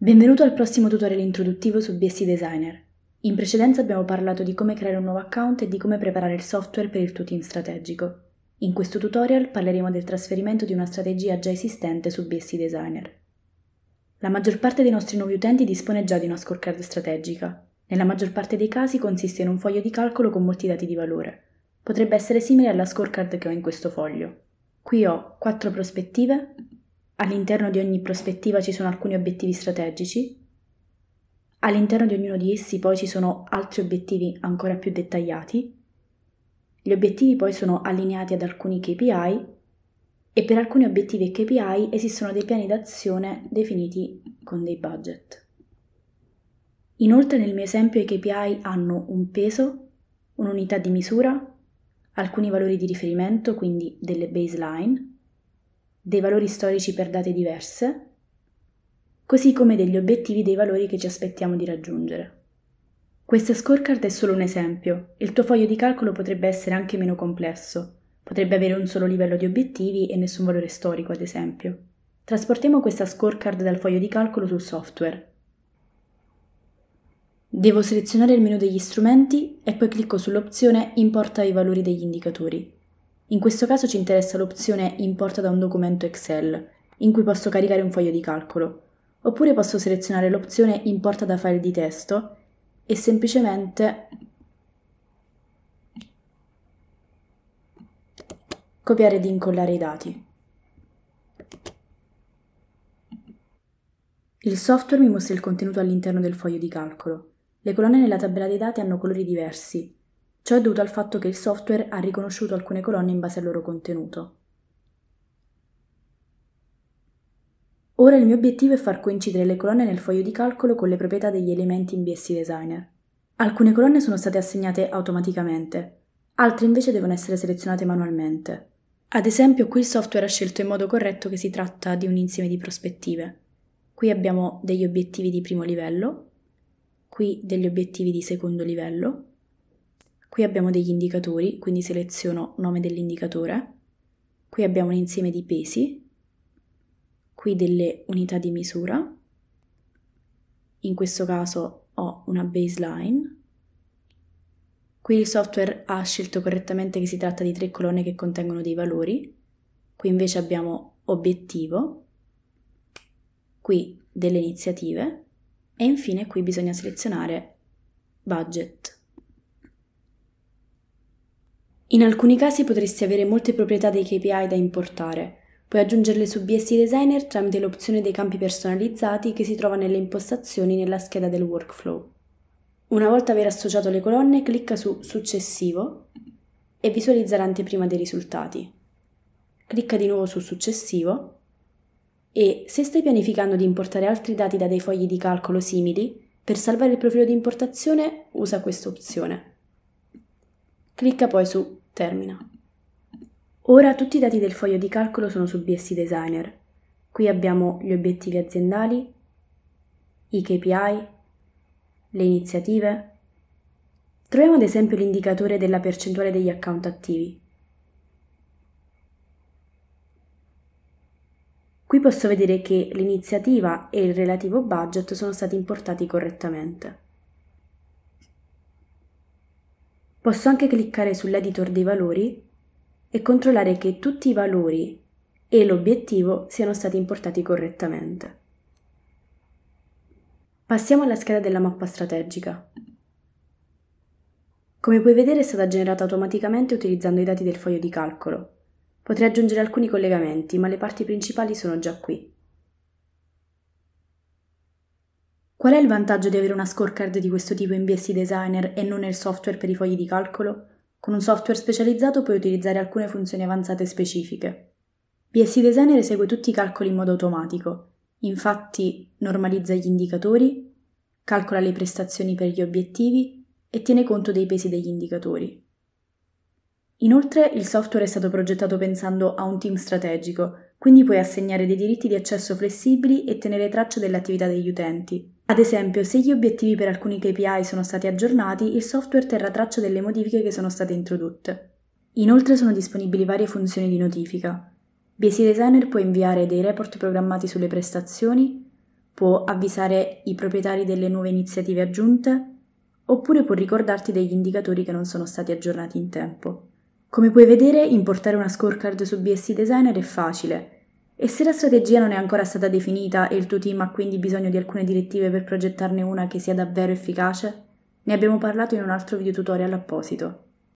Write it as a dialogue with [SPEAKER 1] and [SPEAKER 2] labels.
[SPEAKER 1] Benvenuto al prossimo tutorial introduttivo su BSD Designer. In precedenza abbiamo parlato di come creare un nuovo account e di come preparare il software per il tuo team strategico. In questo tutorial parleremo del trasferimento di una strategia già esistente su BSD Designer. La maggior parte dei nostri nuovi utenti dispone già di una scorecard strategica. Nella maggior parte dei casi consiste in un foglio di calcolo con molti dati di valore. Potrebbe essere simile alla scorecard che ho in questo foglio. Qui ho quattro prospettive, All'interno di ogni prospettiva ci sono alcuni obiettivi strategici. All'interno di ognuno di essi poi ci sono altri obiettivi ancora più dettagliati. Gli obiettivi poi sono allineati ad alcuni KPI e per alcuni obiettivi e KPI esistono dei piani d'azione definiti con dei budget. Inoltre nel mio esempio i KPI hanno un peso, un'unità di misura, alcuni valori di riferimento, quindi delle baseline, dei valori storici per date diverse, così come degli obiettivi dei valori che ci aspettiamo di raggiungere. Questa scorecard è solo un esempio, il tuo foglio di calcolo potrebbe essere anche meno complesso, potrebbe avere un solo livello di obiettivi e nessun valore storico, ad esempio. Trasportiamo questa scorecard dal foglio di calcolo sul software. Devo selezionare il menu degli strumenti e poi clicco sull'opzione Importa i valori degli indicatori. In questo caso ci interessa l'opzione Importa da un documento Excel, in cui posso caricare un foglio di calcolo, oppure posso selezionare l'opzione Importa da file di testo e semplicemente copiare ed incollare i dati. Il software mi mostra il contenuto all'interno del foglio di calcolo. Le colonne nella tabella dei dati hanno colori diversi, Ciò è dovuto al fatto che il software ha riconosciuto alcune colonne in base al loro contenuto. Ora il mio obiettivo è far coincidere le colonne nel foglio di calcolo con le proprietà degli elementi in BSD Designer. Alcune colonne sono state assegnate automaticamente, altre invece devono essere selezionate manualmente. Ad esempio qui il software ha scelto in modo corretto che si tratta di un insieme di prospettive. Qui abbiamo degli obiettivi di primo livello, qui degli obiettivi di secondo livello, Qui abbiamo degli indicatori, quindi seleziono nome dell'indicatore. Qui abbiamo un insieme di pesi, qui delle unità di misura. In questo caso ho una baseline. Qui il software ha scelto correttamente che si tratta di tre colonne che contengono dei valori. Qui invece abbiamo obiettivo, qui delle iniziative e infine qui bisogna selezionare budget. In alcuni casi potresti avere molte proprietà dei KPI da importare. Puoi aggiungerle su BSD Designer tramite l'opzione dei campi personalizzati che si trova nelle impostazioni nella scheda del workflow. Una volta aver associato le colonne, clicca su Successivo e visualizza l'anteprima dei risultati. Clicca di nuovo su Successivo e, se stai pianificando di importare altri dati da dei fogli di calcolo simili, per salvare il profilo di importazione usa questa opzione. Clicca poi su Termina. Ora tutti i dati del foglio di calcolo sono su BSC Designer. Qui abbiamo gli obiettivi aziendali, i KPI, le iniziative. Troviamo ad esempio l'indicatore della percentuale degli account attivi. Qui posso vedere che l'iniziativa e il relativo budget sono stati importati correttamente. Posso anche cliccare sull'editor dei valori e controllare che tutti i valori e l'obiettivo siano stati importati correttamente. Passiamo alla scheda della mappa strategica. Come puoi vedere è stata generata automaticamente utilizzando i dati del foglio di calcolo. Potrei aggiungere alcuni collegamenti, ma le parti principali sono già qui. Qual è il vantaggio di avere una scorecard di questo tipo in BSD Designer e non nel software per i fogli di calcolo? Con un software specializzato puoi utilizzare alcune funzioni avanzate specifiche. BSD Designer esegue tutti i calcoli in modo automatico, infatti normalizza gli indicatori, calcola le prestazioni per gli obiettivi e tiene conto dei pesi degli indicatori. Inoltre il software è stato progettato pensando a un team strategico, quindi puoi assegnare dei diritti di accesso flessibili e tenere traccia dell'attività degli utenti, ad esempio, se gli obiettivi per alcuni KPI sono stati aggiornati, il software terrà traccia delle modifiche che sono state introdotte. Inoltre sono disponibili varie funzioni di notifica. BSI Designer può inviare dei report programmati sulle prestazioni, può avvisare i proprietari delle nuove iniziative aggiunte, oppure può ricordarti degli indicatori che non sono stati aggiornati in tempo. Come puoi vedere, importare una scorecard su BSI Designer è facile, e se la strategia non è ancora stata definita e il tuo team ha quindi bisogno di alcune direttive per progettarne una che sia davvero efficace? Ne abbiamo parlato in un altro video tutorial apposito.